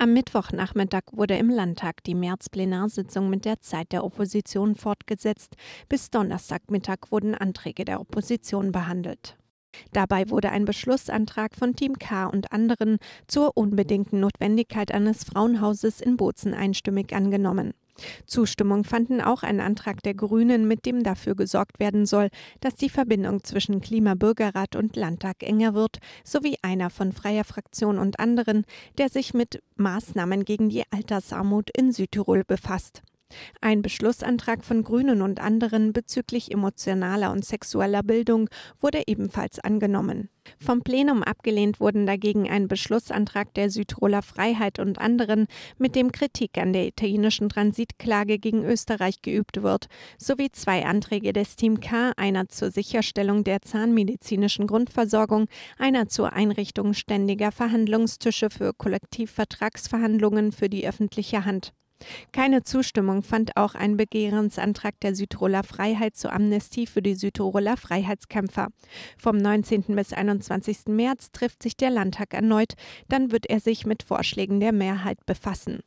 Am Mittwochnachmittag wurde im Landtag die März-Plenarsitzung mit der Zeit der Opposition fortgesetzt. Bis Donnerstagmittag wurden Anträge der Opposition behandelt. Dabei wurde ein Beschlussantrag von Team K und anderen zur unbedingten Notwendigkeit eines Frauenhauses in Bozen einstimmig angenommen. Zustimmung fanden auch ein Antrag der Grünen, mit dem dafür gesorgt werden soll, dass die Verbindung zwischen Klimabürgerrat und Landtag enger wird, sowie einer von Freier Fraktion und anderen, der sich mit Maßnahmen gegen die Altersarmut in Südtirol befasst. Ein Beschlussantrag von Grünen und anderen bezüglich emotionaler und sexueller Bildung wurde ebenfalls angenommen. Vom Plenum abgelehnt wurden dagegen ein Beschlussantrag der Südtiroler Freiheit und anderen, mit dem Kritik an der italienischen Transitklage gegen Österreich geübt wird, sowie zwei Anträge des Team K, einer zur Sicherstellung der zahnmedizinischen Grundversorgung, einer zur Einrichtung ständiger Verhandlungstische für Kollektivvertragsverhandlungen für die öffentliche Hand. Keine Zustimmung fand auch ein Begehrensantrag der Südtiroler Freiheit zur Amnestie für die Südtiroler Freiheitskämpfer. Vom 19. bis 21. März trifft sich der Landtag erneut, dann wird er sich mit Vorschlägen der Mehrheit befassen.